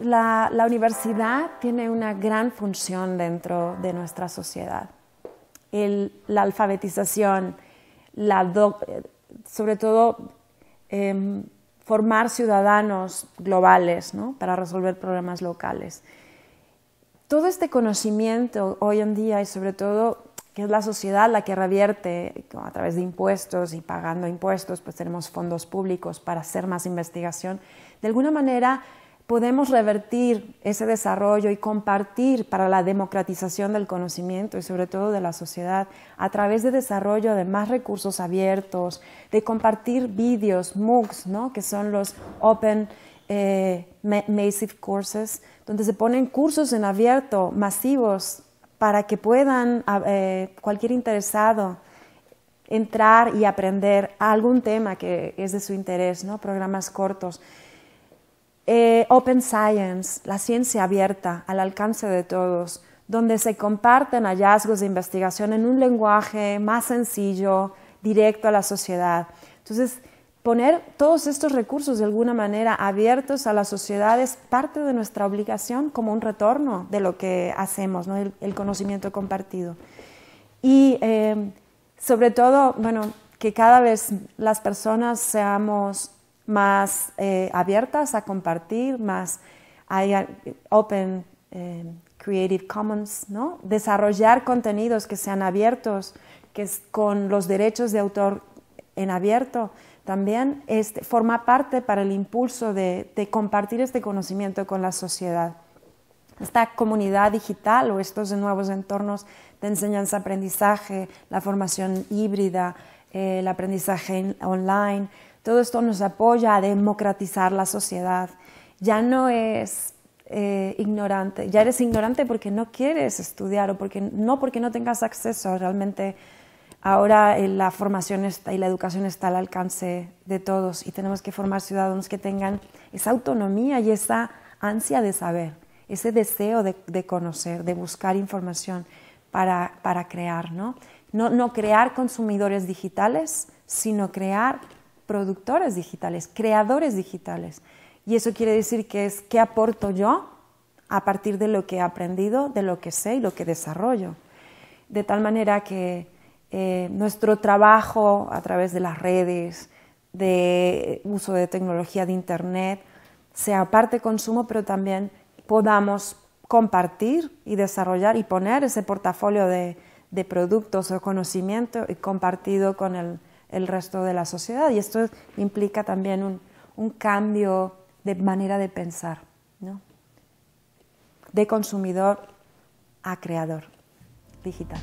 la, universidad tiene una gran función dentro de nuestra sociedad. la alfabetización, sobre todo em, formar ciudadanos globales ¿no? para resolver problemas locales. Todo este conocimiento hoy en día y sobre todo que es la sociedad la que revierte a través de impuestos y pagando impuestos, pues tenemos fondos públicos para hacer más investigación, de alguna manera podemos revertir ese desarrollo y compartir para la democratización del conocimiento y sobre todo de la sociedad a través de desarrollo de más recursos abiertos, de compartir vídeos, MOOCs, ¿no? que son los Open eh, Massive Courses, donde se ponen cursos en abierto masivos para que puedan eh, cualquier interesado entrar y aprender algún tema que es de su interés, ¿no? programas cortos. Eh, open Science, la ciencia abierta al alcance de todos, donde se comparten hallazgos de investigación en un lenguaje más sencillo, directo a la sociedad. Entonces, poner todos estos recursos de alguna manera abiertos a la sociedad es parte de nuestra obligación como un retorno de lo que hacemos, el, conocimiento compartido. Y eh, sobre todo, bueno, que cada vez las personas seamos más eh, abiertas a compartir, más open eh, Creative Commons, Desarrollar contenidos que sean abiertos, que con los derechos de autor en abierto, también este, forma parte para el impulso de, compartir este conocimiento con la sociedad. Esta comunidad digital o estos nuevos entornos de enseñanza-aprendizaje, la formación híbrida, el aprendizaje online, todo esto nos apoya a democratizar la sociedad. Ya no es eh, ignorante, ya eres ignorante porque no quieres estudiar o porque no porque no tengas acceso realmente. Ahora eh, la formación está, y la educación está al alcance de todos y tenemos que formar ciudadanos que tengan esa autonomía y esa ansia de saber, ese deseo de, conocer, de buscar información para, para crear, ¿no? No, crear consumidores digitales, sino crear productores digitales, creadores digitales. Y eso quiere decir que es qué aporto yo a partir de lo que he aprendido, de lo que sé y lo que desarrollo. De tal manera que eh, nuestro trabajo a través de las redes, de uso de tecnología de Internet, sea parte consumo, pero también podamos compartir y desarrollar y poner ese portafolio de, de productos o conocimiento y compartido con el, el resto de la sociedad. Y esto implica también un, un cambio de manera de pensar, ¿no? de consumidor a creador digital.